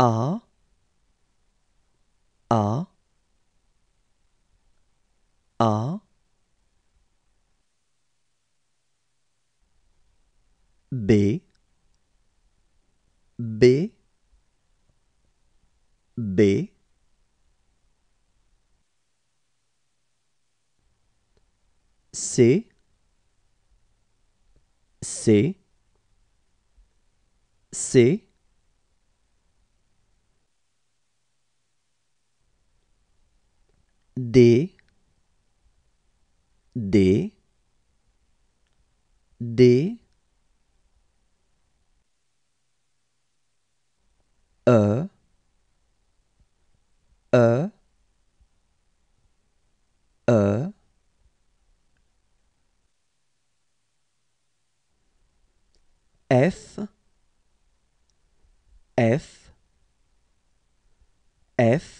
A A A B B B C C C D D D E E E F F F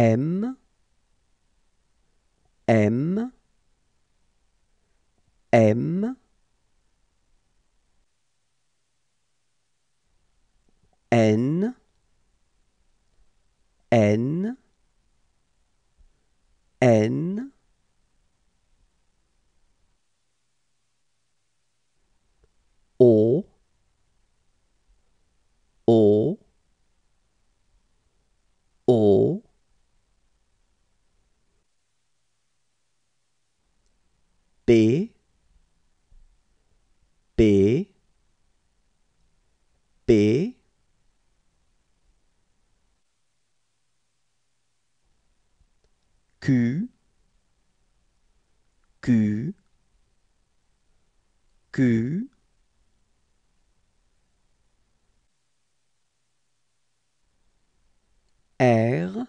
M, M, M, N, N, N, B P P Q Q Q R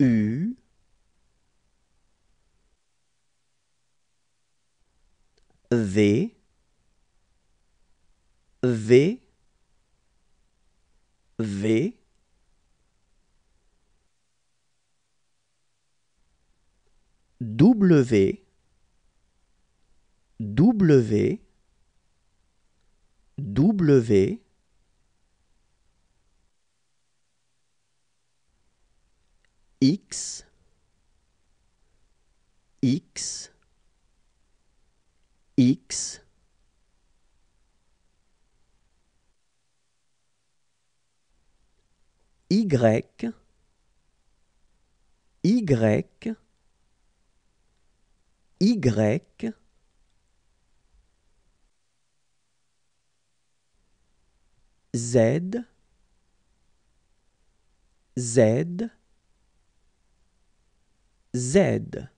U V V V W W W X, X, X. Y, Y, Y, Z, Z, Z.